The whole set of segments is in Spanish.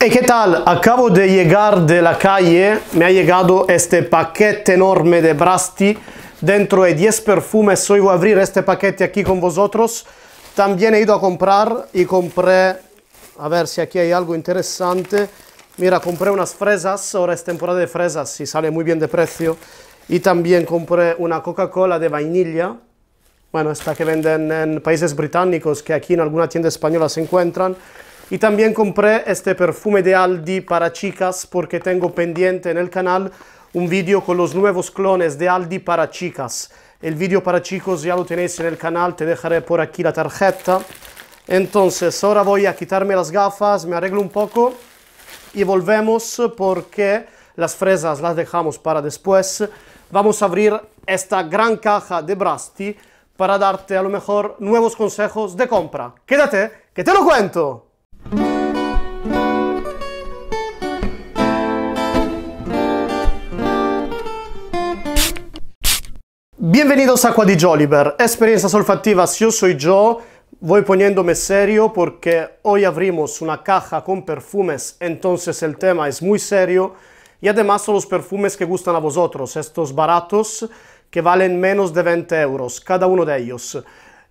E qué tal? Acabo de llegar de la calle, me ha llegado este paquete enorme de Brasti, dentro de 10 perfumes, hoy voy a abrir este paquete aquí con vosotros. También he ido a comprar y compré, a ver si aquí hay algo interesante. Mira, compré unas fresas, ahora es temporada de fresas y sale muy bien de precio. Y también compré una Coca-Cola de vainilla, bueno, esta que venden en países británicos que aquí en alguna tienda española se encuentran. Y también compré este perfume de Aldi para chicas porque tengo pendiente en el canal un vídeo con los nuevos clones de Aldi para chicas. El vídeo para chicos ya lo tenéis en el canal, te dejaré por aquí la tarjeta. Entonces, ahora voy a quitarme las gafas, me arreglo un poco y volvemos porque las fresas las dejamos para después. Vamos a abrir esta gran caja de Brasti para darte a lo mejor nuevos consejos de compra. Quédate, que te lo cuento. Bienvenidos a Aqua di Joliber, experiencias si Yo soy yo voy poniéndome serio porque hoy abrimos una caja con perfumes, entonces el tema es muy serio y además son los perfumes que gustan a vosotros, estos baratos que valen menos de 20 euros, cada uno de ellos.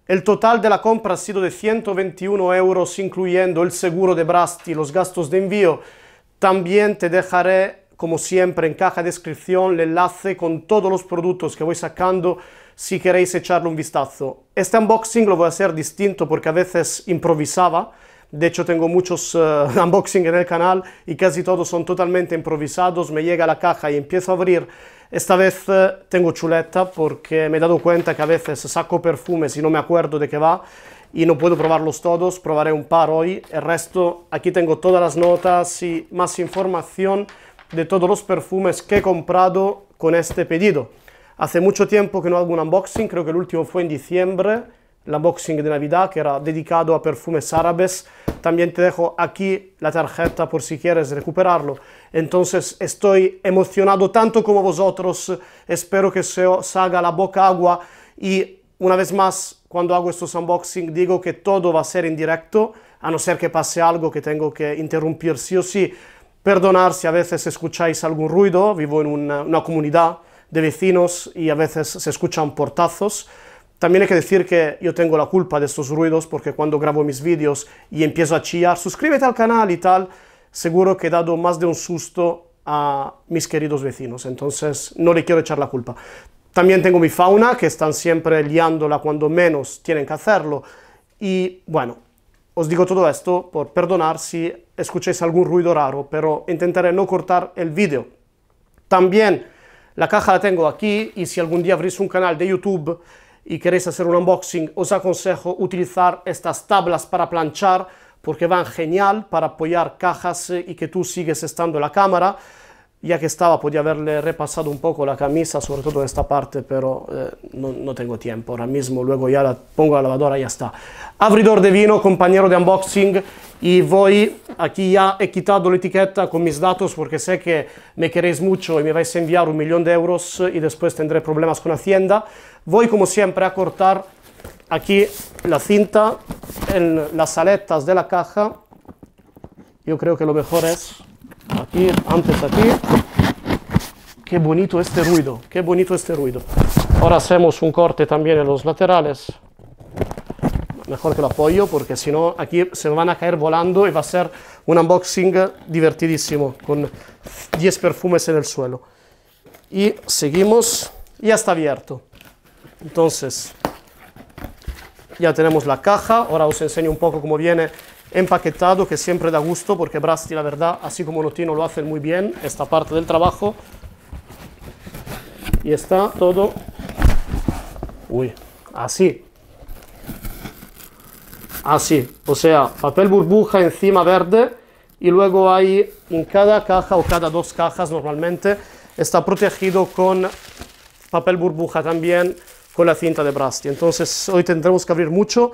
El total de la compra ha sido de 121 euros, incluyendo el seguro de Brasti los gastos de envío. También te dejaré como siempre, en caja de descripción el enlace con todos los productos que voy sacando si queréis echarle un vistazo. Este unboxing lo voy a hacer distinto porque a veces improvisaba. De hecho, tengo muchos eh, unboxings unboxing en el canal y casi todos son totalmente improvisados. Me llega la caja y empiezo a abrir. Esta vez eh, tengo chuleta porque me he dado cuenta que a veces saco perfumes y no me acuerdo de qué va y no puedo probarlos todos. Probaré un par hoy. El resto, aquí tengo todas las notas y más información de todos los perfumes que he comprado con este pedido. Hace mucho tiempo que no hago un unboxing, creo que el último fue en diciembre, el unboxing de Navidad que era dedicado a perfumes árabes. También te dejo aquí la tarjeta por si quieres recuperarlo. Entonces estoy emocionado tanto como vosotros, espero que se os haga la boca agua y una vez más cuando hago estos unboxing digo que todo va a ser en directo, a no ser que pase algo que tengo que interrumpir sí o sí perdonar si a veces escucháis algún ruido, vivo en una, comunidad de vecinos y a veces se escuchan portazos. También hay que decir que yo tengo la culpa de estos ruidos porque cuando grabo mis vídeos y empiezo a chillar, suscríbete al canal y tal, seguro que he dado más de un susto a mis queridos vecinos, entonces no le quiero echar la culpa. También tengo mi fauna, que están siempre liándola cuando menos tienen que hacerlo. Y bueno, os digo todo esto por perdonar si escuchéis algún ruido raro, pero intentaré no cortar el vídeo. También la caja la tengo aquí y si algún día abrís un canal de YouTube y queréis hacer un unboxing, os aconsejo utilizar estas tablas para planchar porque van genial para apoyar cajas eh, y que tú sigues estando la cámara ya que estaba, podía haberle repasado un poco la camisa, sobre todo esta parte, pero eh, no, no, tengo tiempo ahora mismo. Luego ya la pongo a la lavadora y ya está. Abridor de vino, compañero de unboxing. Y voy, aquí ya he quitado la etiqueta con mis datos porque sé que me queréis mucho y me vais a enviar un millón de euros eh, y después tendré problemas con Hacienda. Voy, como siempre, a cortar aquí la cinta en las aletas de la caja. Yo creo que lo mejor es aquí, antes aquí. Qué bonito este ruido, qué bonito este ruido. Ahora hacemos un corte también en los laterales. Mejor que lo apoyo porque si no aquí se van a caer volando y va a ser un unboxing divertidísimo con 10 perfumes en el suelo. Y seguimos, ya está abierto. Entonces, ya tenemos la caja, ahora os enseño un poco cómo viene empaquetado, que siempre da gusto porque Brasti, la verdad, así como Notino lo hacen muy bien, esta parte del trabajo. Y está todo, uy, así. Así, o sea, papel burbuja encima verde y luego hay en cada caja o cada dos cajas normalmente está protegido con papel burbuja también con la cinta de Brasti. Entonces hoy tendremos que abrir mucho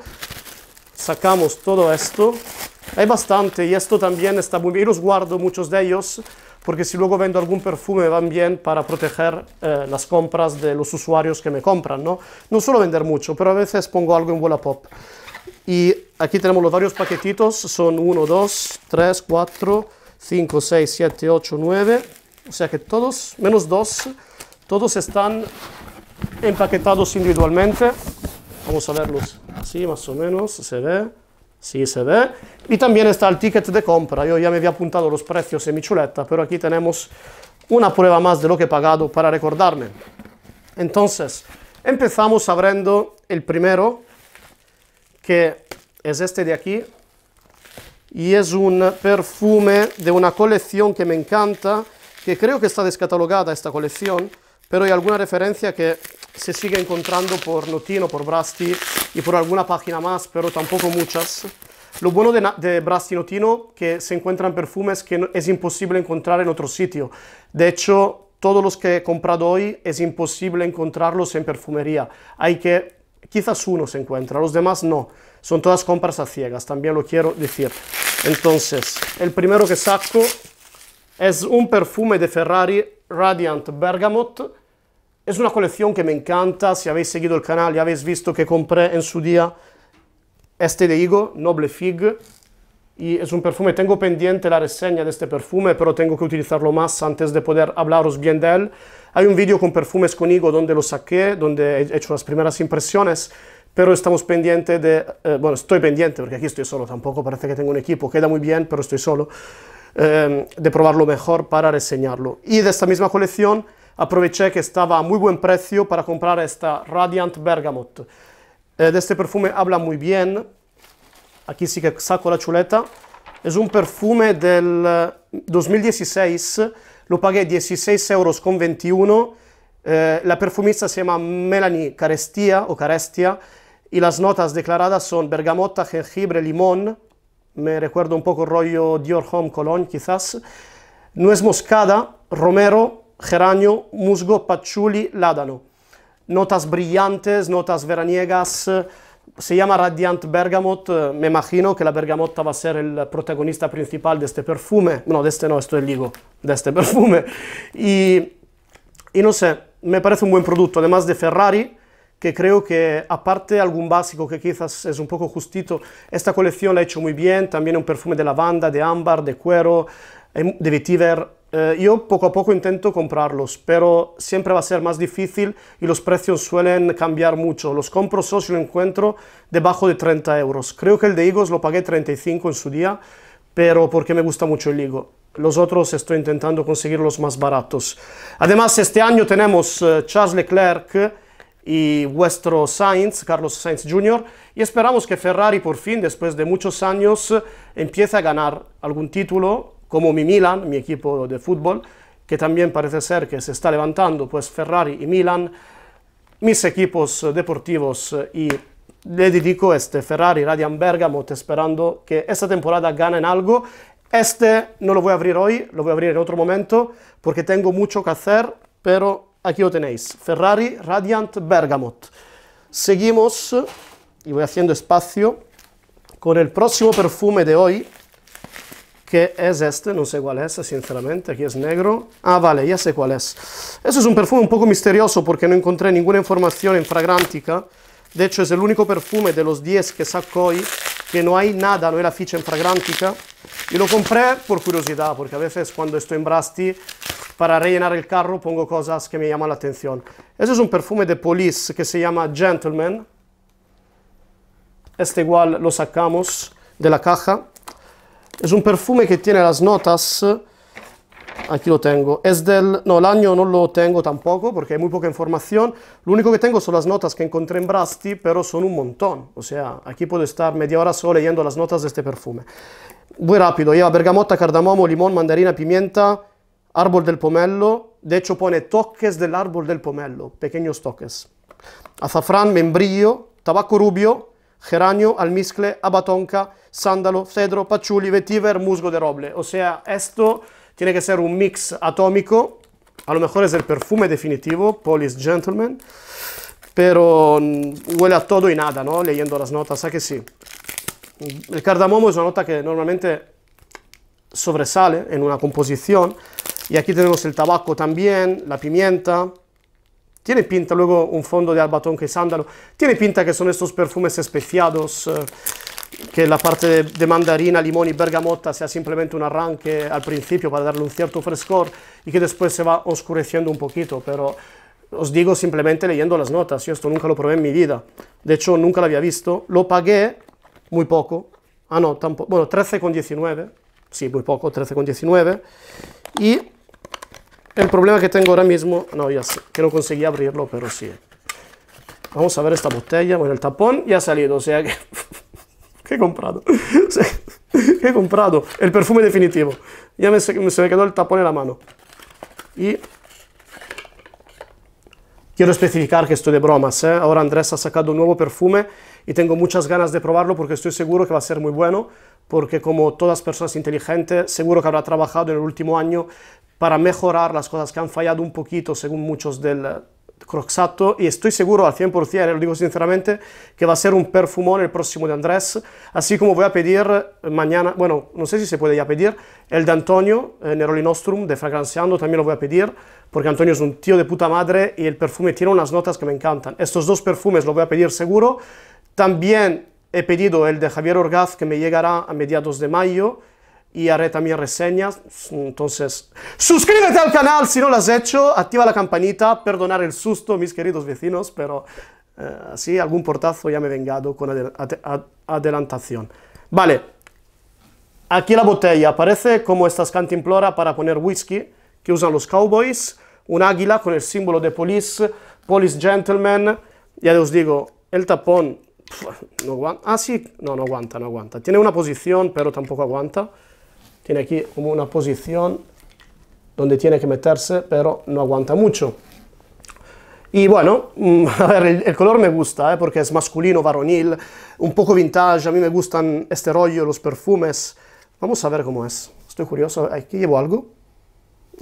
sacamos todo esto. Hay bastante y esto también está muy bien. y los guardo muchos de ellos porque si luego vendo algún perfume van bien para proteger eh, las compras de los usuarios que me compran, ¿no? No suelo vender mucho, pero a veces pongo algo en Wallapop. Y aquí tenemos los varios paquetitos, son 1, 2, 3, 4, 5, 6, 7, 8, 9, o sea que todos, menos 2, todos están empaquetados individualmente. Vamos a verlos. Sí, más o menos, se ve, sí se ve. Y también está el ticket de compra, yo ya me había apuntado los precios en mi chuleta, pero aquí tenemos una prueba más de lo que he pagado para recordarme. Entonces, empezamos abriendo el primero, que es este de aquí, y es un perfume de una colección que me encanta, que creo que está descatalogada esta colección, pero hay alguna referencia que se sigue encontrando por Notino, por Brasti y por alguna página más, pero tampoco muchas. Lo bueno de, Brasti Notino que se encuentran perfumes que es imposible encontrar en otro sitio. De hecho, todos los que he comprado hoy es imposible encontrarlos en perfumería. Hay que, quizás uno se encuentra, los demás no. Son todas compras a ciegas, también lo quiero decir. Entonces, el primero que saco es un perfume de Ferrari Radiant Bergamot es una colección que me encanta, si habéis seguido el canal y habéis visto que compré en su día este de Higo, Noble Fig, y es un perfume, tengo pendiente la reseña de este perfume, pero tengo que utilizarlo más antes de poder hablaros bien de él. Hay un vídeo con perfumes con Higo donde lo saqué, donde he hecho las primeras impresiones, pero estamos pendientes de, eh, bueno, estoy pendiente porque aquí estoy solo tampoco, parece que tengo un equipo, queda muy bien, pero estoy solo, eh, de probarlo mejor para reseñarlo. Y de esta misma colección aproveché que estaba a muy buen precio para comprar esta Radiant Bergamot. Eh, de este perfume habla muy bien. Aquí sí que saco la chuleta. Es un perfume del 2016. Eh, Lo pagué 16 euros con 21. Eh, la perfumista se llama Melanie Carestia o Carestia y las notas declaradas son bergamota, jengibre, limón. Me recuerda un poco el rollo Dior Home Cologne, quizás. Nuez moscada, romero, geranio, musgo, patchouli, ládano. Notas brillantes, notas veraniegas. Se llama Radiant Bergamot, eh, me imagino que la bergamota va a ser el protagonista principal de este perfume. No, de este no, esto es ligo, de este perfume. Y, y no sé, me parece un buen producto, además de Ferrari, que creo que aparte algún básico que quizás es un poco justito, esta colección la he hecho muy bien, también un perfume de lavanda, de ámbar, de cuero, em, de vetiver eh, yo poco a poco intento comprarlos, pero siempre va a ser más difícil y los precios suelen cambiar mucho. Los compro solo si lo encuentro debajo de 30 euros. Creo que el de Higos lo pagué 35 en su día, pero porque me gusta mucho el Higo. Los otros estoy intentando conseguir los más baratos. Además, este año tenemos eh, Charles Leclerc y vuestro Sainz, Carlos Sainz Jr. Y esperamos que Ferrari por fin, después de muchos años, eh, empiece a ganar algún título como mi Milan, mi equipo de fútbol, que también parece ser que se está levantando, pues Ferrari y Milan, mis equipos deportivos eh, y le dedico este Ferrari Radiant Bergamot, esperando que esta temporada gane en algo. Este no lo voy a abrir hoy, lo voy a abrir en otro momento porque tengo mucho que hacer, pero aquí lo tenéis. Ferrari Radiant Bergamot. Seguimos y voy haciendo espacio con el próximo perfume de hoy, que es este, no sé cuál es, sinceramente, aquí es negro. Ah, vale, ya sé cuál es. Este es un perfume un poco misterioso porque no encontré ninguna información en Fragrantica. De hecho, es el único perfume de los 10 que saco hoy que no hay nada, no hay la ficha en Fragrantica. Y lo compré por curiosidad, porque a veces cuando estoy en Brasti, para rellenar el carro pongo cosas que me llaman la atención. Este es un perfume de Police que se llama Gentleman. Este igual lo sacamos de la caja. Es un perfume que tiene las notas. Aquí lo tengo. Es del... No, el año no lo tengo tampoco porque hay muy poca información. Lo único que tengo son las notas que encontré en Brasti, pero son un montón. O sea, aquí puedo estar media hora solo leyendo las notas de este perfume. Muy rápido. Lleva bergamota, cardamomo, limón, mandarina, pimienta, árbol del pomelo. De hecho pone toques del árbol del pomelo, pequeños toques. Azafrán, membrillo, tabaco rubio, geranio, almizcle, abatonca, sándalo, cedro, pachuli, vetiver, musgo de roble. O sea, esto tiene que ser un mix atómico. A lo mejor es el perfume definitivo, Police Gentleman, pero huele a todo y nada, ¿no? Leyendo las notas, ¿a que sí? El cardamomo es una nota que normalmente sobresale en una composición. Y aquí tenemos el tabaco también, la pimienta, tiene pinta luego un fondo de albatón que sándalo. Tiene pinta que son estos perfumes especiados, eh, que la parte de mandarina, limón y bergamota sea simplemente un arranque al principio para darle un cierto frescor y que después se va oscureciendo un poquito, pero os digo simplemente leyendo las notas, yo esto nunca lo probé en mi vida, de hecho nunca lo había visto, lo pagué muy poco, ah no, tampoco, bueno, 13,19, sí, muy poco, 13,19, y el problema que tengo ahora mismo, no, ya sé, que no conseguí abrirlo, pero sí. Vamos a ver esta botella, bueno, el tapón ya ha salido, o sea que... he comprado? ¿Qué he comprado? El perfume definitivo. Ya me, se me quedó el tapón en la mano. Y Quiero especificar que estoy de bromas, ¿eh? ahora Andrés ha sacado un nuevo perfume y tengo muchas ganas de probarlo porque estoy seguro que va a ser muy bueno, porque como todas personas inteligentes, seguro que habrá trabajado en el último año para mejorar las cosas que han fallado un poquito según muchos del eh, Croxato y estoy seguro al 100%, eh, lo digo sinceramente, que va a ser un perfumón el próximo de Andrés, así como voy a pedir eh, mañana, bueno, no sé si se puede ya pedir, el de Antonio, Neroli Nostrum, de Fragranciando, también lo voy a pedir, porque Antonio es un tío de puta madre y el perfume tiene unas notas que me encantan. Estos dos perfumes lo voy a pedir seguro. También he pedido el de Javier Orgaz, que me llegará a mediados de mayo, y haré también reseñas. Entonces, suscríbete al canal si no lo has hecho, activa la campanita, perdonar el susto, mis queridos vecinos, pero eh, así algún portazo ya me he vengado con adelantación. Vale, aquí la botella parece como estas cantimplora para poner whisky que usan los cowboys, un águila con el símbolo de police, police gentleman, ya os digo, el tapón no aguanta. Ah, sí, no, no aguanta, no aguanta. Tiene una posición, pero tampoco aguanta tiene aquí como una posición donde tiene que meterse, pero no aguanta mucho. Y bueno, mm, a ver, el, color me gusta, ¿eh? porque es masculino, varonil, un poco vintage, a mí me gustan este rollo, los perfumes. Vamos a ver cómo es. Estoy curioso, aquí llevo algo.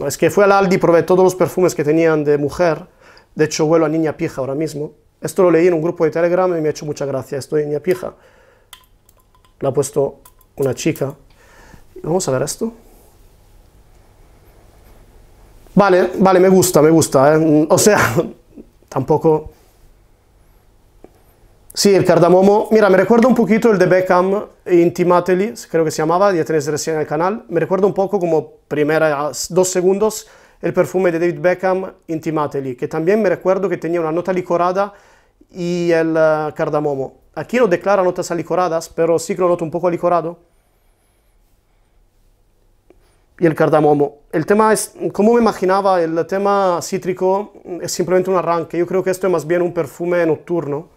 Es que fue al Aldi, probé todos los perfumes que tenían de mujer. De hecho, vuelo a niña pija ahora mismo. Esto lo leí en un grupo de Telegram y me ha hecho mucha gracia. Estoy niña pija. La ha puesto una chica Vamos a ver esto. Vale, vale, me gusta, me gusta. Eh. O sea, tampoco... Sí, el cardamomo. Mira, me recuerda un poquito el de Beckham Intimately, creo que se llamaba, ya tenéis recién el canal. Me recuerda un poco como primera, dos segundos, el perfume de David Beckham Intimately, que también me recuerdo que tenía una nota licorada y el eh, cardamomo. Aquí no declara notas alicoradas, pero sí que lo noto un poco alicorado y el cardamomo. El tema es, como me imaginaba, el tema cítrico es simplemente un arranque. Yo creo que esto es más bien un perfume nocturno,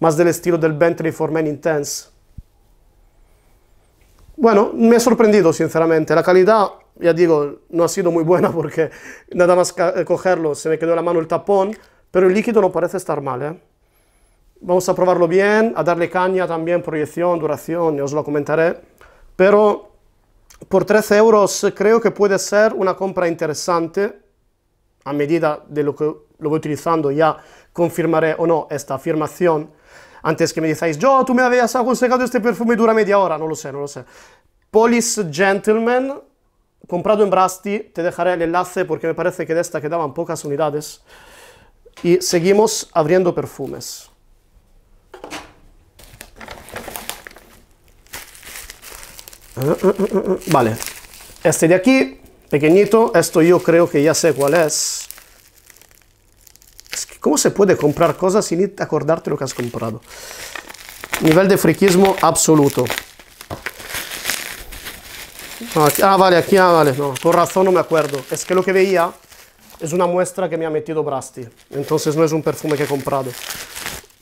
más del estilo del Bentley for Men Intense. Bueno, me ha sorprendido, sinceramente. La calidad, ya digo, no ha sido muy buena porque nada más cogerlo se me quedó la mano el tapón, pero el líquido no parece estar mal, ¿eh? Vamos a probarlo bien, a darle caña también, proyección, duración, ya os lo comentaré. Pero por 13 euros creo que puede ser una compra interesante. A medida de lo que lo voy utilizando ya confirmaré o no esta afirmación. Antes que me digáis, yo, tú me habías aconsejado este perfume dura media hora. No lo sé, no lo sé. Police Gentleman, comprado en Brasti. Te dejaré el enlace porque me parece que de esta quedaban pocas unidades. Y seguimos abriendo perfumes. Vale. Este de aquí, pequeñito, esto yo creo que ya sé cuál es. ¿Cómo se puede comprar cosas sin acordarte lo que has comprado? Nivel de friquismo absoluto. Ah, vale, aquí, ah, vale, no, con razón no me acuerdo. Es que lo que veía es una muestra que me ha metido Brasti, entonces no es un perfume que he comprado.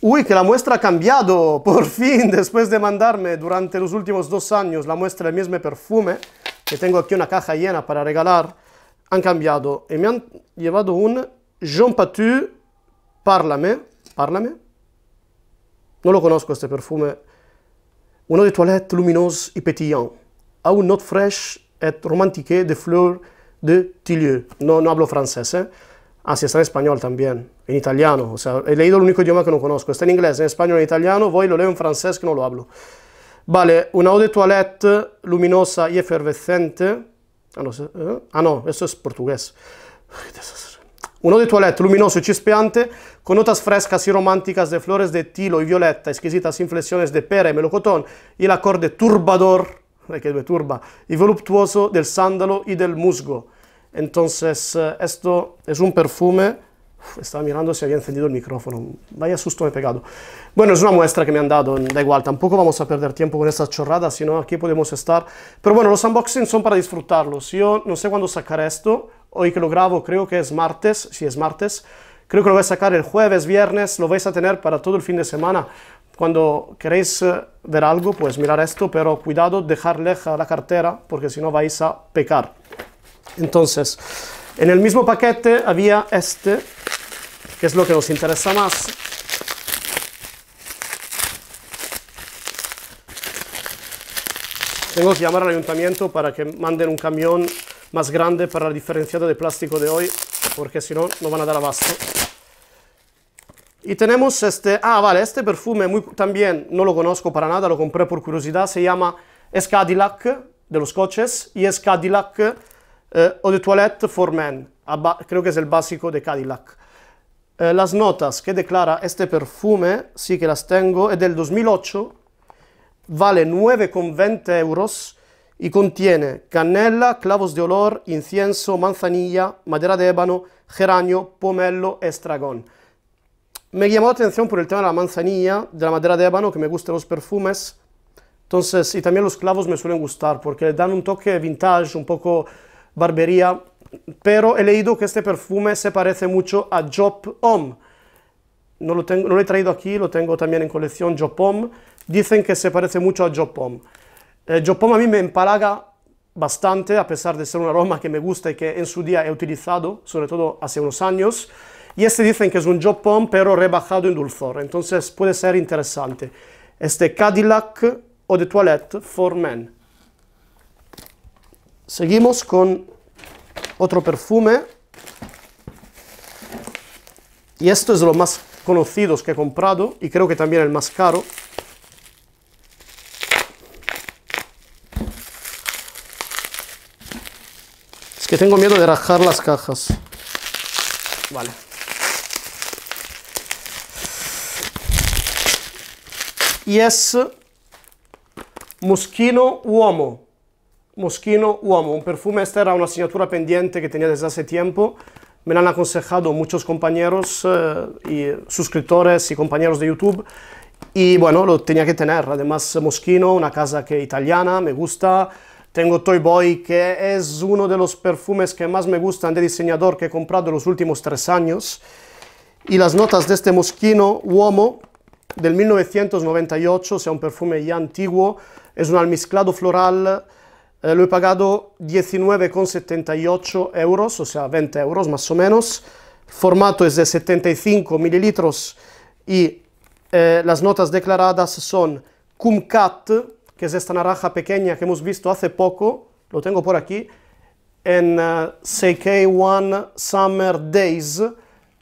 Uy, que la muestra ha cambiado, por fin, después de mandarme durante los últimos dos años la muestra del mismo perfume, que tengo aquí una caja llena para regalar, han cambiado y me han llevado un Jean Patu Parlame, Parlame, no lo conozco este perfume, uno de toilette luminoso y petillant, a un note fresh et romantique de fleur de tilleux. no, no hablo francés, ¿eh? Ah, si está en español también, en italiano. O sea, he leído el único idioma que no conozco. Está en inglés, en español, en italiano. Voi lo leo en francés que no lo hablo. Vale, una eau de toilette luminosa y efervescente. Ah, no, eh? ah, no eso es portugués. Un eau de toilette luminoso y chispeante, con notas frescas y románticas de flores de tilo y violeta, exquisitas inflexiones de pera y melocotón, y el acorde turbador, eh, que me turba, y voluptuoso del sándalo y del musgo. Entonces, eh, esto es un perfume. estaba mirando si había encendido el micrófono. Vaya susto me he pegado. Bueno, es una muestra que me han dado, da igual, tampoco vamos a perder tiempo con estas chorradas, sino aquí podemos estar. Pero bueno, los unboxings son para disfrutarlos. Yo no sé cuándo sacar esto. Hoy que lo grabo, creo que es martes, si es martes. Creo que lo voy a sacar el jueves, viernes, lo vais a tener para todo el fin de semana. Cuando queréis eh, ver algo, pues mirar esto, pero cuidado, dejarle la cartera, porque si no vais a pecar. Entonces, en el mismo paquete había este, que es lo que nos interesa más. Tengo que llamar al ayuntamiento para que manden un camión más grande para la diferenciada de plástico de hoy, porque si no, no van a dar abasto. Y tenemos este, ah, vale, este perfume muy, también no lo conozco para nada, lo compré por curiosidad, se llama Escadillac de los coches y Escadillac eh, o de Toilette for Men, creo que es el básico de Cadillac. Eh, las notas que declara este perfume, sí que las tengo, es del 2008, vale 9,20 euros y contiene canela, clavos de olor, incienso, manzanilla, madera de ébano, geranio, pomelo, estragón. Me llamó la atención por el tema de la manzanilla, de la madera de ébano, que me gustan los perfumes. Entonces, y también los clavos me suelen gustar porque le dan un toque vintage, un poco barbería, pero he leído que este perfume se parece mucho a Jop Om. No lo, he traído aquí, lo tengo también en colección Jop Om. Dicen que se parece mucho a Jop Om. Eh, Jop a mí me empalaga bastante, a pesar de ser un aroma que me gusta y que en su día he utilizado, sobre todo hace unos años. Y este dicen que es un Jop Om, pero rebajado en dulzor, entonces puede ser interesante. Este Cadillac o de Toilette for Men. Seguimos con otro perfume. Y esto es lo más conocidos que he comprado y creo que también el más caro. Es que tengo miedo de rajar las cajas. Vale. Y es Moschino Uomo Moschino Uomo, un perfume, esta era una asignatura pendiente que tenía desde hace tiempo, me la han aconsejado muchos compañeros eh, y suscriptores y compañeros de YouTube y bueno, lo tenía que tener, además Moschino, una casa que italiana, me gusta, tengo Toy Boy que es uno de los perfumes que más me gustan de diseñador que he comprado en los últimos tres años y las notas de este Moschino Uomo del 1998, o sea un perfume ya antiguo, es un almizclado floral eh, lo he pagado 19,78 euros, o sea, 20 euros más o menos. El formato es de 75 mililitros y eh, las notas declaradas son Kumquat, que es esta naranja pequeña que hemos visto hace poco, lo tengo por aquí, en eh, CK1 Summer Days.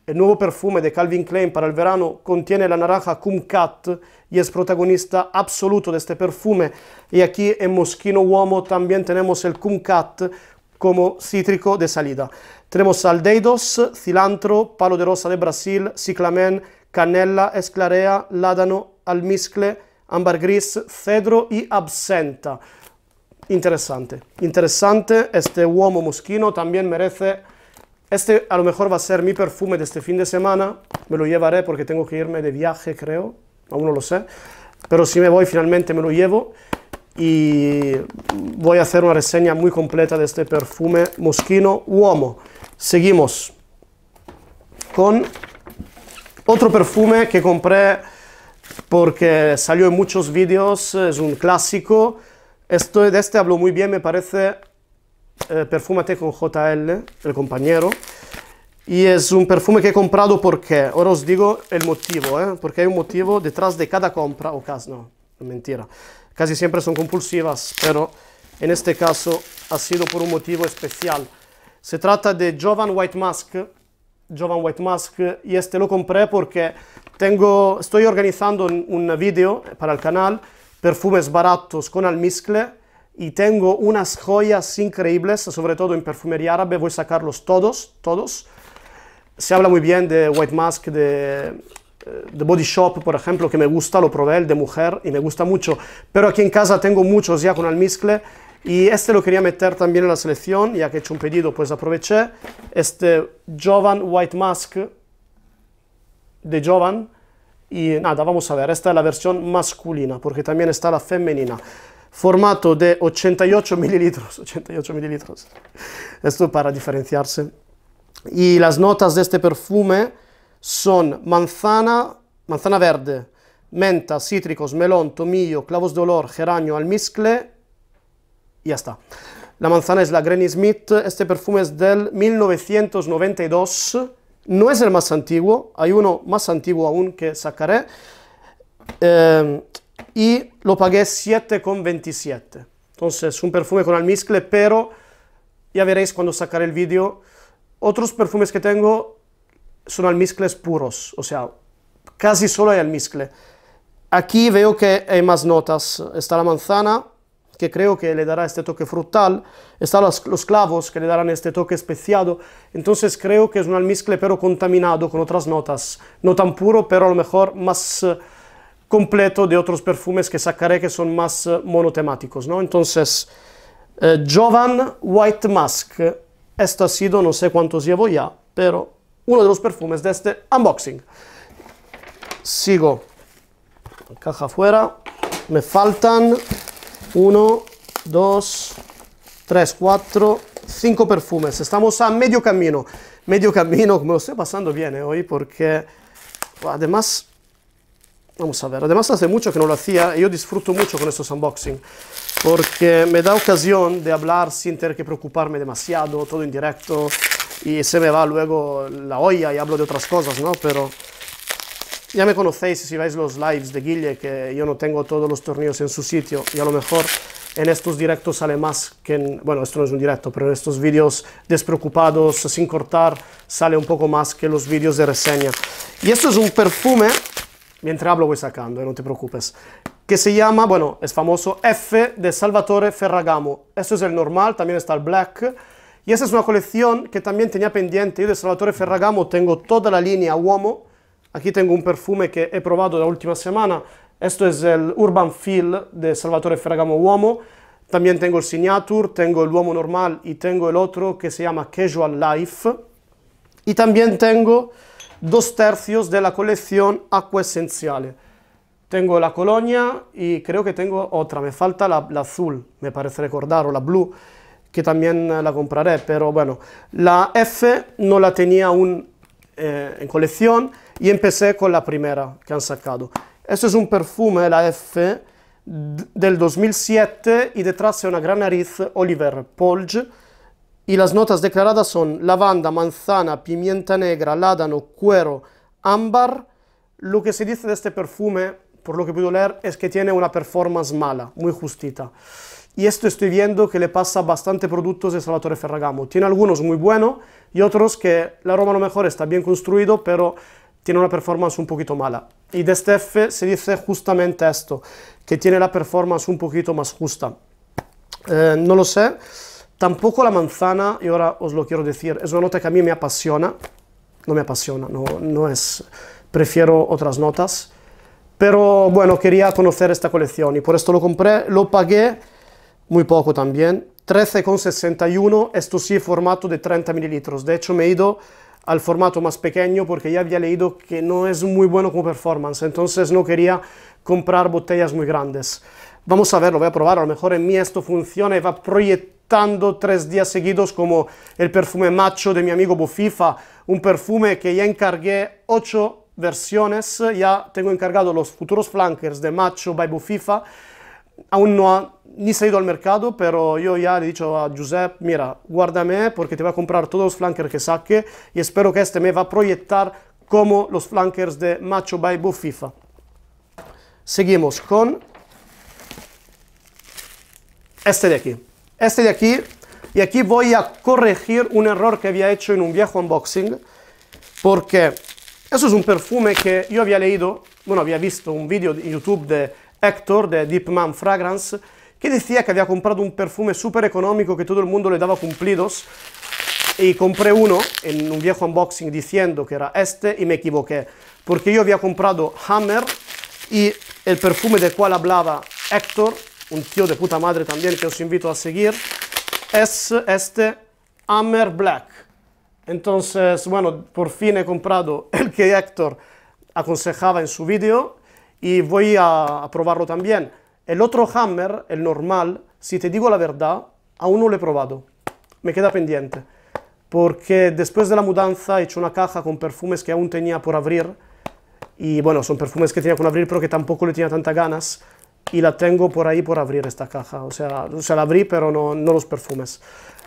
El nuevo perfume de Calvin Klein para el verano contiene la naranja Kumquat y es protagonista absoluto de este perfume. Y aquí en Moschino Uomo también tenemos el Kumkat como cítrico de salida. Tenemos aldeidos, cilantro, palo de rosa de Brasil, ciclamen, canela, esclarea, ládano, almizcle, gris, cedro y absenta. Interesante, interesante. Este uomo mosquino también merece. Este a lo mejor va a ser mi perfume de este fin de semana. Me lo llevaré porque tengo que irme de viaje, creo aún no lo sé, pero si me voy finalmente me lo llevo y voy a hacer una reseña muy completa de este perfume Moschino Uomo. Seguimos con otro perfume que compré porque salió en muchos vídeos, es un clásico. Esto, de este hablo muy bien, me parece eh, con JL, el compañero. Y es un perfume que he comprado porque, ahora os digo el motivo, ¿eh? porque hay un motivo detrás de cada compra o casi no, mentira. Casi siempre son compulsivas, pero en este caso ha sido por un motivo especial. Se trata de Jovan White Musk, Jovan White Musk, y este lo compré porque tengo, estoy organizando un video para el canal, perfumes baratos con almizcle, y tengo unas joyas increíbles, sobre todo en perfumería árabe, voy a sacarlos todos, todos se habla muy bien de White Mask, de, eh, de Body Shop, por ejemplo, que me gusta, lo probé, el de mujer, y me gusta mucho. Pero aquí en casa tengo muchos ya con almizcle, y este lo quería meter también en la selección, ya que he hecho un pedido, pues aproveché. Este Jovan White Mask de Jovan. Y nada, vamos a ver, esta es la versión masculina, porque también está la femenina. Formato de 88 mililitros, 88 mililitros. Esto para diferenciarse. Y las notas de este perfume son manzana, manzana verde, menta, cítricos, melón, tomillo, clavos de olor, geranio, almizcle y ya está. La manzana es la Granny Smith, este perfume es del 1992, no es el más antiguo, hay uno más antiguo aún que sacaré, eh, y lo pagué 7,27. Entonces, un perfume con almizcle, pero ya veréis cuando sacaré el vídeo otros perfumes que tengo son almizcles puros, o sea, casi solo hay almizcle. Aquí veo que hay más notas. Está la manzana, que creo que le dará este toque frutal. Están los, clavos que le darán este toque especiado. Entonces creo que es un almizcle pero contaminado con otras notas. No tan puro, pero a lo mejor más eh, completo de otros perfumes que sacaré que son más eh, monotemáticos. ¿no? Entonces, eh, Jovan White Musk esto ha sido, no sé cuántos llevo ya, pero uno de los perfumes de este unboxing. Sigo. Caja afuera. Me faltan 1, 2, 3, 4, 5 perfumes. Estamos a medio camino. Medio camino, como lo estoy pasando bien eh, hoy porque además Vamos a ver, además hace mucho que no lo hacía y yo disfruto mucho con estos unboxing porque me da ocasión de hablar sin tener que preocuparme demasiado, todo en directo y se me va luego la olla y hablo de otras cosas, ¿no? Pero ya me conocéis si vais los lives de Guille que yo no tengo todos los tornillos en su sitio y a lo mejor en estos directos sale más que en, bueno, esto no es un directo, pero en estos vídeos despreocupados, sin cortar, sale un poco más que los vídeos de reseña. Y esto es un perfume mientras hablo voy sacando, eh, no te preocupes, que se llama, bueno, es famoso, F de Salvatore Ferragamo. Esto es el normal, también está el black. Y esta es una colección que también tenía pendiente. Yo de Salvatore Ferragamo tengo toda la línea Uomo. Aquí tengo un perfume que he probado la última semana. Esto es el Urban Feel de Salvatore Ferragamo Uomo. También tengo el Signature, tengo el Uomo normal y tengo el otro que se llama Casual Life. Y también tengo dos tercios de la colección Acqua Esenciale. Tengo la colonia y creo que tengo otra, me falta la, la azul, me parece recordar, o la blue, que también eh, la compraré, pero bueno, la F no la tenía aún eh, en colección y empecé con la primera que han sacado. Este es un perfume, la F, del 2007 y detrás es una gran nariz Oliver Polge, Y las notas declaradas son lavanda, manzana, pimienta negra, ládano, cuero, ámbar. Lo que se dice de este perfume, por lo que puedo leer, es que tiene una performance mala, muy justita. Y esto estoy viendo que le pasa a bastante productos de Salvatore Ferragamo. Tiene algunos muy buenos y otros que la aroma no lo mejor está bien construido, pero tiene una performance un poquito mala. Y de este F se dice justamente esto, que tiene la performance un poquito más justa. Eh, no lo sé. Tampoco la manzana, y ahora os lo quiero decir, es una nota que a mí me apasiona, no me apasiona, no, no es, prefiero otras notas, pero bueno, quería conocer esta colección y por esto lo compré, lo pagué muy poco también, 13,61, esto sí, formato de 30 mililitros, de hecho me he ido al formato más pequeño porque ya había leído que no es muy bueno como performance, entonces no quería comprar botellas muy grandes. Vamos a ver, lo voy a probar, a lo mejor en mí esto funciona y va a tanto tres días seguidos como el perfume macho de mi amigo Bofifa, un perfume que ya encargué ocho versiones, ya tengo encargado los futuros flankers de macho by Bofifa, aún no ha ni se al mercado, pero yo ya le he dicho a Giuseppe, mira, guárdame porque te voy a comprar todos los flankers que saque y espero que este me va a proyectar como los flankers de Macho by Bofifa. Seguimos con este de aquí. Este de aquí. Y aquí voy a corregir un error que había hecho en un viejo unboxing. Porque eso es un perfume que yo había leído, bueno, había visto un vídeo de YouTube de Hector, de Deep Man Fragrance, que decía que había comprado un perfume súper económico que todo el mundo le daba cumplidos. Y compré uno en un viejo unboxing diciendo que era este y me equivoqué. Porque yo había comprado Hammer y el perfume del cual hablaba Hector un tío de puta madre también que os invito a seguir, es este Hammer Black. Entonces, bueno, por fin he comprado el que Héctor aconsejaba en su vídeo y voy a, probarlo también. El otro Hammer, el normal, si te digo la verdad, aún no lo he probado. Me queda pendiente. Porque después de la mudanza he hecho una caja con perfumes que aún tenía por abrir. Y bueno, son perfumes que tenía por abrir, pero que tampoco le tenía tantas ganas y la tengo por ahí por abrir esta caja. O sea, o la abrí, pero no, los perfumes.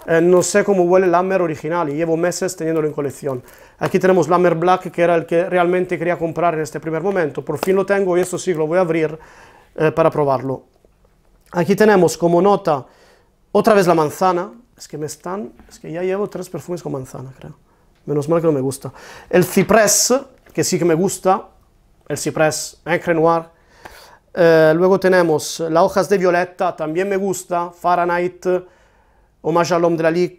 Eh, no sé cómo huele el Hammer original y llevo meses teniéndolo en colección. Aquí tenemos Hammer Black, que era el que realmente quería comprar en este primer momento. Por fin lo tengo y esto sí lo voy a abrir eh, para probarlo. Aquí tenemos como nota otra vez la manzana. Es que me están... Es que ya llevo tres perfumes con manzana, creo. Menos mal que no me gusta. El ciprés, que sí que me gusta. El ciprés, Encre Noir Eh, luego tenemos La Hojas de Violetta, también me gusta, Fahrenheit, Homage al Homme de la Ligue,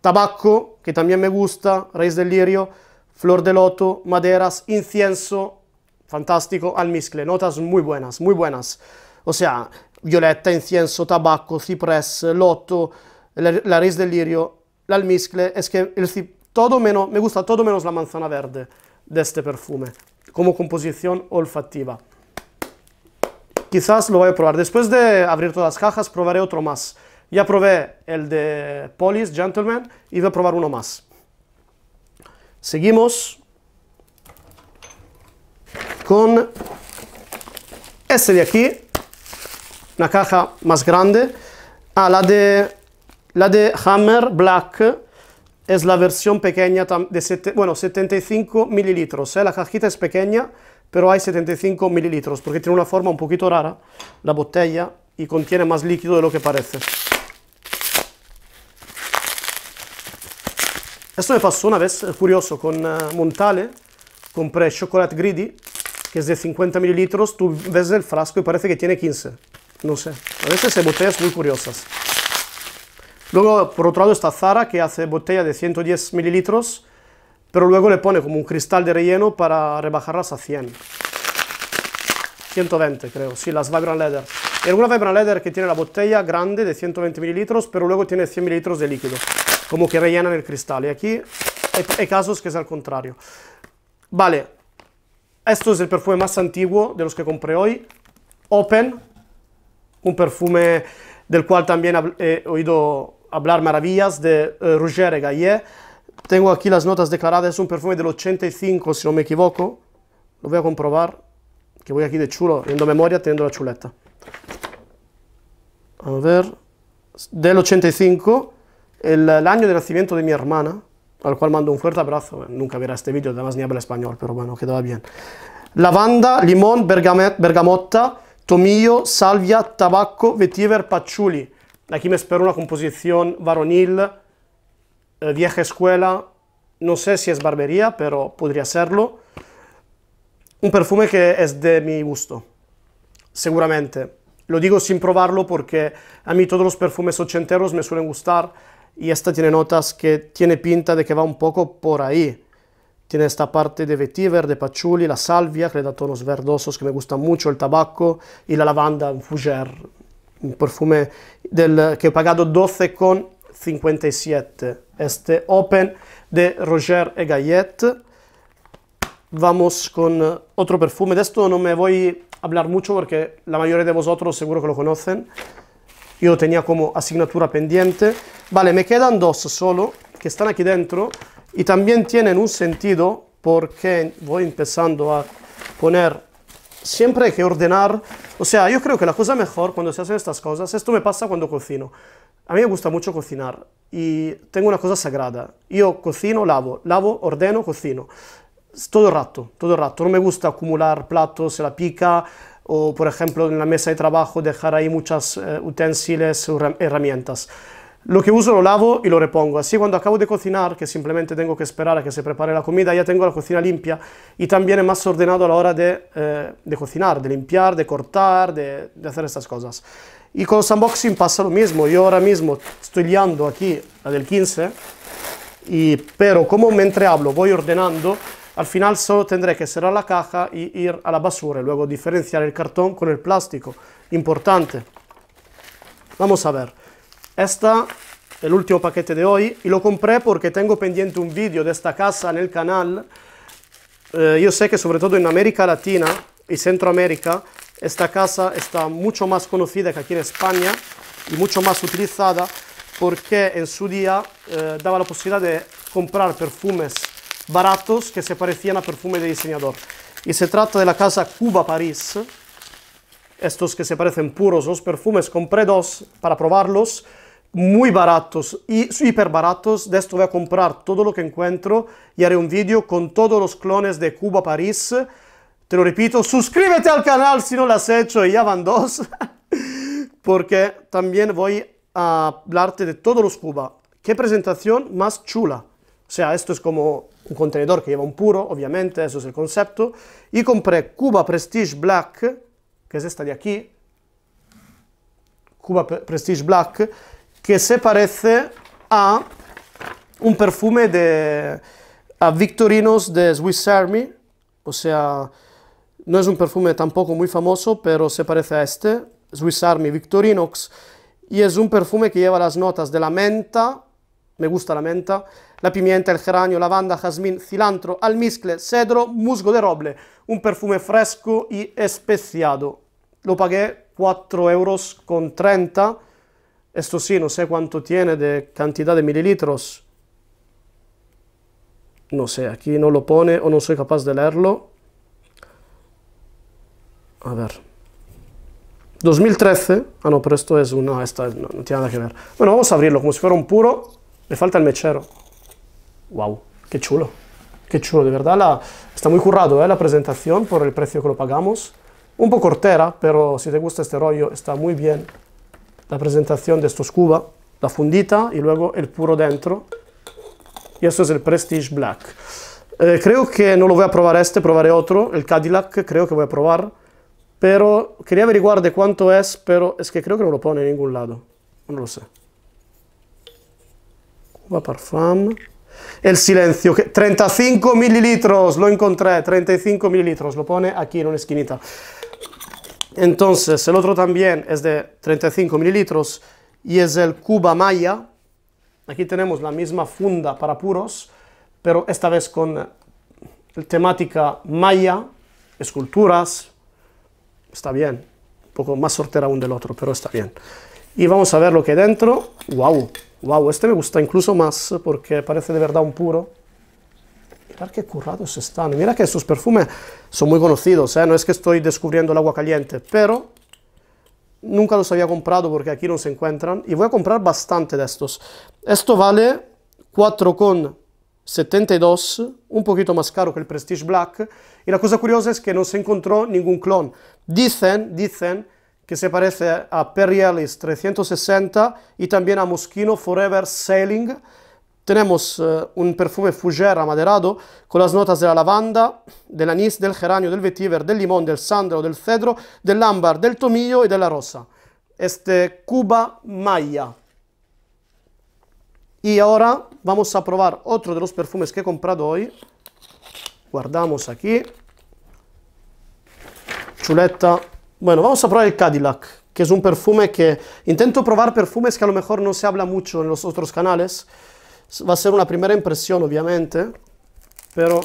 Tabaco, que también me gusta, Reyes del Lirio, Flor de Loto, Maderas, Incienso, fantástico, Almizcle, notas muy buenas, muy buenas. O sea, Violetta, Incienso, Tabacco, Ciprés, Loto, la Reyes del Lirio, la Almizcle, es que el, todo menos, me gusta todo menos la manzana verde de este perfume como composición olfativa. Quizás lo voy a probar. Después de abrir todas las cajas, probaré otro más. Ya probé el de Polis, Gentleman, y voy a probar uno más. Seguimos con este de aquí, una caja más grande. Ah, la de, la de Hammer Black es la versión pequeña de bueno, 75 mililitros. ¿eh? la cajita es pequeña, pero hay 75 mililitros porque tiene una forma un poquito rara la botella y contiene más líquido de lo que parece. Esto me pasó una vez, curioso, con eh, Montale, compré Chocolate Greedy, que es de 50 mililitros, tú ves el frasco y parece que tiene 15, no sé, a veces se botellas muy curiosas. Luego, por otro lado, está Zara, que hace botella de 110 mililitros, pero luego le pone como un cristal de relleno para rebajarlas a 100. 120 creo, sí, las Vibrant Leather. Es una Vibrant Leather que tiene la botella grande de 120 mililitros, pero luego tiene 100 mililitros de líquido, como que rellenan el cristal. Y aquí hay, casos que es al contrario. Vale, esto es el perfume más antiguo de los que compré hoy. Open, un perfume del cual también he oído hablar maravillas de eh, Roger Gaillet Tengo aquí las notas declaradas. Es un perfume del 85, si no me equivoco. Lo voy a comprobar. Que voy aquí de chulo, yendo memoria, teniendo la chuleta. A ver. Del 85, el, el año de nacimiento de mi hermana, al cual mando un fuerte abrazo. Eh, nunca verá este vídeo, además ni habla español, pero bueno, quedaba bien. Lavanda, limón, bergamet, bergamotta, tomillo, salvia, tabacco, vetiver, patchouli. Aquí me espero una composición varonil Eh, vieja escuela, no sé si es barbería, pero podría serlo. Un perfume que es de mi gusto, seguramente. Lo digo sin probarlo porque a mí todos los perfumes ochenteros me suelen gustar y esta tiene notas que tiene pinta de que va un poco por ahí. Tiene esta parte de vetiver, de pachuli, la salvia, que le da tonos verdosos que me gusta mucho, el tabaco y la lavanda, un fougère, un perfume del, eh, que he pagado 12,57 este Open de Roger e Gallet. Vamos con eh, otro perfume. De esto no me voy a hablar mucho porque la mayoría de vosotros seguro que lo conocen. Yo tenía como asignatura pendiente. Vale, me quedan dos solo que están aquí dentro y también tienen un sentido porque voy empezando a poner siempre hay que ordenar. O sea, yo creo que la cosa mejor cuando se hacen estas cosas, esto me pasa cuando cocino. A mí me gusta mucho cocinar y tengo una cosa sagrada. Yo cocino, lavo, lavo, ordeno, cocino. Todo el rato, todo el rato. No me gusta acumular platos, en la pica, o por ejemplo en la mesa de trabajo dejar ahí muchas utensiles eh, utensilios o herramientas. Lo que uso lo lavo y lo repongo. Así cuando acabo de cocinar, que simplemente tengo que esperar a que se prepare la comida, ya tengo la cocina limpia y también es más ordenado a la hora de, eh, cocinar, de limpiar, de cortar, de hacer estas cosas. Y con los unboxing pasa lo mismo. Yo ahora mismo estoy liando aquí la del 15, y, pero como mientras hablo voy ordenando, al final solo tendré que cerrar la caja y ir a la basura, luego diferenciar el cartón con el plástico. Importante. Vamos a ver. Esta es el último paquete de hoy y lo compré porque tengo pendiente un vídeo de esta casa en el canal. Eh, yo sé que sobre todo en América Latina y Centroamérica Esta casa está mucho más conocida que aquí en España y mucho más utilizada porque en su día eh, daba la posibilidad de comprar perfumes baratos que se parecían a perfumes de diseñador. Y se trata de la casa Cuba París, estos que se parecen puros los perfumes, compré dos para probarlos, muy baratos y super baratos, de esto voy a comprar todo lo que encuentro y haré un vídeo con todos los clones de Cuba París te lo repito, suscríbete al canal si no lo has hecho y ya van dos, porque también voy a hablarte de todos los Cuba. Qué presentación más chula. O sea, esto es como un contenedor que lleva un puro, obviamente, eso es el concepto. Y compré Cuba Prestige Black, que es esta de aquí. Cuba Prestige Black, que se parece a un perfume de a Victorinos de Swiss Army. O sea, no es un perfume tampoco muy famoso, pero se parece a este, Swiss Army Victorinox, y es un perfume que lleva las notas de la menta, me gusta la menta, la pimienta, el geranio, lavanda, jazmín, cilantro, almizcle, cedro, musgo de roble. Un perfume fresco y especiado. Lo pagué 4 euros con 30. Esto sí, no sé cuánto tiene de cantidad de mililitros. No sé, aquí no lo pone o no soy capaz de leerlo. A ver. 2013. Ah, no, pero esto es una. Esta no, tiene nada que ver. Bueno, vamos a abrirlo como si fuera un puro. Le falta el mechero. ¡Wow! ¡Qué chulo! ¡Qué chulo! De verdad, la, está muy currado ¿eh? la presentación por el precio que lo pagamos. Un poco cortera, pero si te gusta este rollo, está muy bien la presentación de estos cuba. La fundita y luego el puro dentro. Y esto es el Prestige Black. Eh, creo que no lo voy a probar este, probaré otro. El Cadillac creo que voy a probar. Pero quería averiguar de cuánto es, pero es que creo que no lo pone en ningún lado. No lo sé. Cuba Parfum. El silencio, 35 mililitros, lo encontré, 35 mililitros, lo pone aquí en una esquinita. Entonces, el otro también es de 35 mililitros y es el Cuba Maya. Aquí tenemos la misma funda para puros, pero esta vez con eh, temática maya, esculturas, está bien, un poco más sortera un del otro, pero está bien. Y vamos a ver lo que hay dentro, wow, wow, este me gusta incluso más porque parece de verdad un puro. Mirad qué currados están, mira que estos perfumes son muy conocidos, ¿eh? no es que estoy descubriendo el agua caliente, pero nunca los había comprado porque aquí no se encuentran y voy a comprar bastante de estos. Esto vale con 72, un poquito más caro que el Prestige Black. Y la cosa curiosa es que no se encontró ningún clon. Dicen, dicen que se parece a Perry Ellis 360 y también a Moschino Forever Sailing. Tenemos eh, un perfume Fougère amaderado con las notas de la lavanda, del anís, del geranio, del vetiver, del limón, del sandro, del cedro, del ámbar, del tomillo y de la rosa. Este Cuba Maya. Y ahora vamos a probar otro de los perfumes que he comprado hoy. Guardamos aquí. Chuleta. Bueno, vamos a probar el Cadillac, que es un perfume que... Intento probar perfumes que a lo mejor no se habla mucho en los otros canales. Va a ser una primera impresión, obviamente. Pero...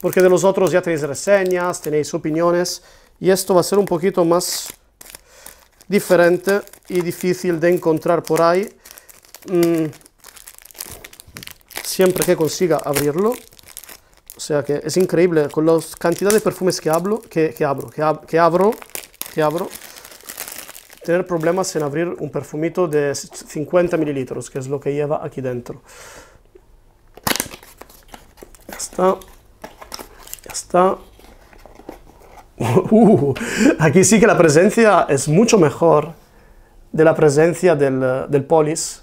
Porque de los otros ya tenéis reseñas, tenéis opiniones. Y esto va a ser un poquito más diferente y difícil de encontrar por ahí Mm. siempre que consiga abrirlo. O sea que es increíble con la cantidad de perfumes que que, abro, que, abro, que abro. Tener problemas en abrir un perfumito de 50 mililitros, que es lo que lleva aquí dentro. Ya está. Ya está. Uh, aquí sí que la presencia es mucho mejor de la presencia del, del polis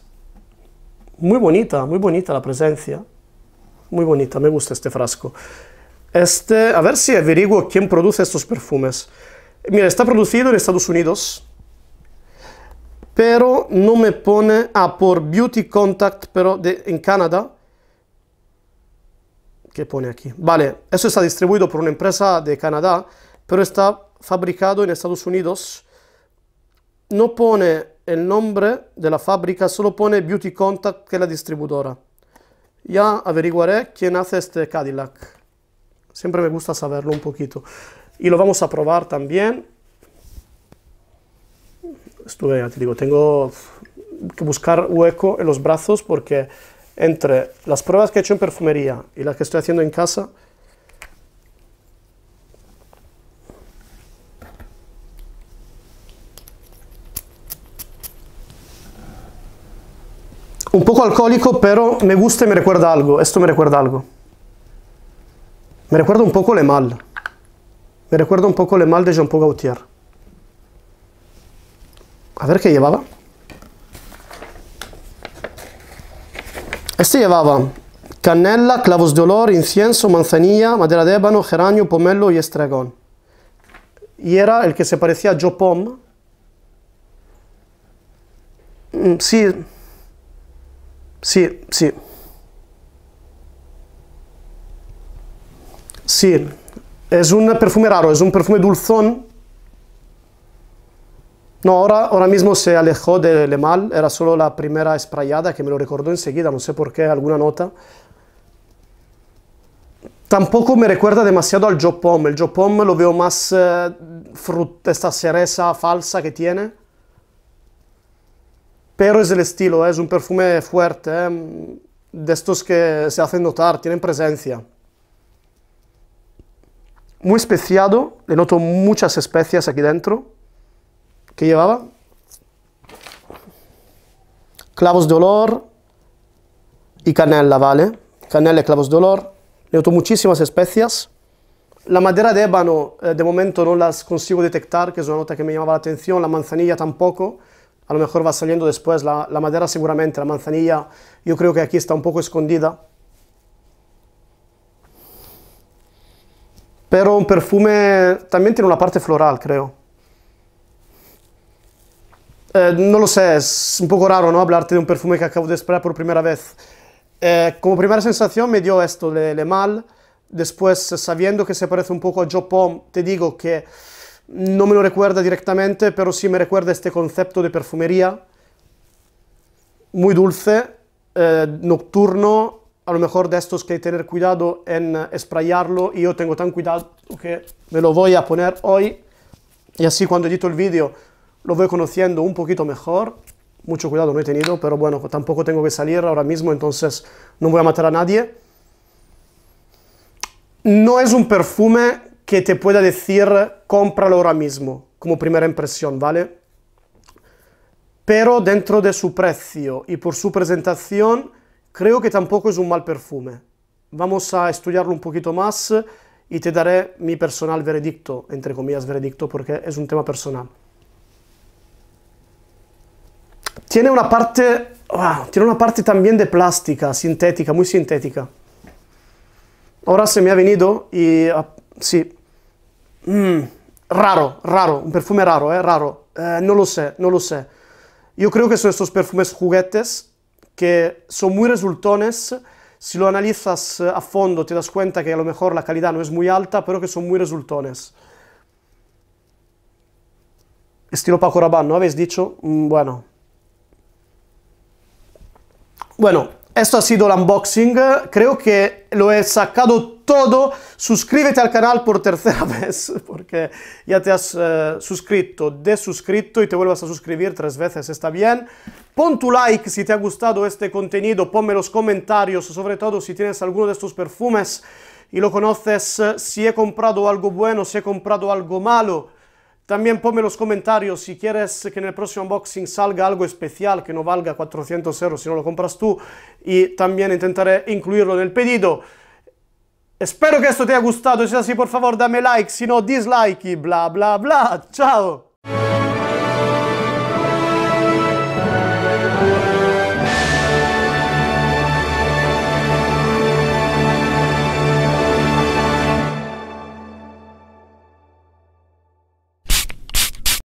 muy bonita, muy bonita la presencia. Muy bonita, me gusta este frasco. Este, a ver si averiguo quién produce estos perfumes. Mira, está producido en Estados Unidos, pero no me pone a por Beauty Contact, pero de, en Canadá. ¿Qué pone aquí? Vale, eso está distribuido por una empresa de Canadá, pero está fabricado en Estados Unidos. No pone el nombre de la fábrica solo pone Beauty Contact, que es la distribuidora. Ya averiguaré quién hace este Cadillac. Siempre me gusta saberlo un poquito. Y lo vamos a probar también. Estuve, te digo, tengo que buscar hueco en los brazos porque entre las pruebas que he hecho en perfumería y las que estoy haciendo en casa, un poco alcohólico, pero me gusta y me recuerda algo. Esto me recuerda algo. Me recuerda un poco Le Mal. Me recuerda un poco Le Mal de Jean-Paul Gaultier. A ver qué llevaba. Este llevaba canela, clavos de olor, incienso, manzanilla, madera de ébano, geranio, pomelo y estragón. Y era el que se parecía a Joe Pom. Mm, sí, Sì, sì. Sì, è un perfume raro, è un perfume dulzon. No, ora, ahora mismo se alejò de Le Mal, era solo la prima sprayata che me lo recordó enseguida, no sé por qué, alguna nota. Tampoco me recuerda demasiado al Jopom, il Jopom lo veo más eh, fruta, esta cereza falsa che tiene. Pero es el estilo, ¿eh? es un perfume fuerte, ¿eh? de estos que se hacen notar, tienen presencia. Muy especiado, le noto muchas especias aquí dentro. que llevaba? Clavos de olor y canela, ¿vale? Canela y clavos de olor. Le noto muchísimas especias. La madera de ébano, eh, de momento no las consigo detectar, que es una nota que me llamaba la atención, la manzanilla tampoco a lo mejor va saliendo después la, madera seguramente, la manzanilla, yo creo que aquí está un poco escondida. Pero un perfume también tiene una parte floral, creo. Eh, no lo sé, es un poco raro, ¿no? Hablarte de un perfume que acabo de esperar por primera vez. Eh, como primera sensación me dio esto, Le, le Mal. Después, eh, sabiendo que se parece un poco a Joe te digo que no me lo recuerda directamente, pero sí me recuerda este concepto de perfumería muy dulce, eh, nocturno, a lo mejor de estos que hay que tener cuidado en esprayarlo eh, y yo tengo tan cuidado que me lo voy a poner hoy y así cuando edito el vídeo lo voy conociendo un poquito mejor. Mucho cuidado no he tenido, pero bueno, tampoco tengo que salir ahora mismo, entonces no voy a matar a nadie. No es un perfume que te pueda decir cómpralo ahora mismo, como primera impresión, ¿vale? Pero dentro de su precio y por su presentación, creo que tampoco es un mal perfume. Vamos a estudiarlo un poquito más y te daré mi personal veredicto, entre comillas veredicto, porque es un tema personal. Tiene una parte, ah, tiene una parte también de plástica, sintética, muy sintética. Ahora se me ha venido y ah, sí, Mm, raro, raro, un perfume raro, ¿eh? Raro. Eh, no lo sé, no lo sé. Yo creo que son estos perfumes juguetes que son muy resultones. Si lo analizas eh, a fondo te das cuenta que a lo mejor la calidad no es muy alta, pero que son muy resultones. Estilo Paco Rabanne, ¿no habéis dicho? Mm, bueno. Bueno, esto ha sido el unboxing, creo que lo he sacado todo. Suscríbete al canal por tercera vez, porque ya te has eh, suscrito, desuscrito y te vuelvas a suscribir tres veces, está bien. Pon tu like si te ha gustado este contenido, ponme los comentarios, sobre todo si tienes alguno de estos perfumes y lo conoces, si he comprado algo bueno, si he comprado algo malo. También ponme los comentarios si quieres que en el próximo unboxing salga algo especial que no valga 400 euros si no lo compras tú y también intentaré incluirlo en el pedido. Espero que esto te haya gustado, si es así por favor dame like, si no dislike y bla bla bla. Chao.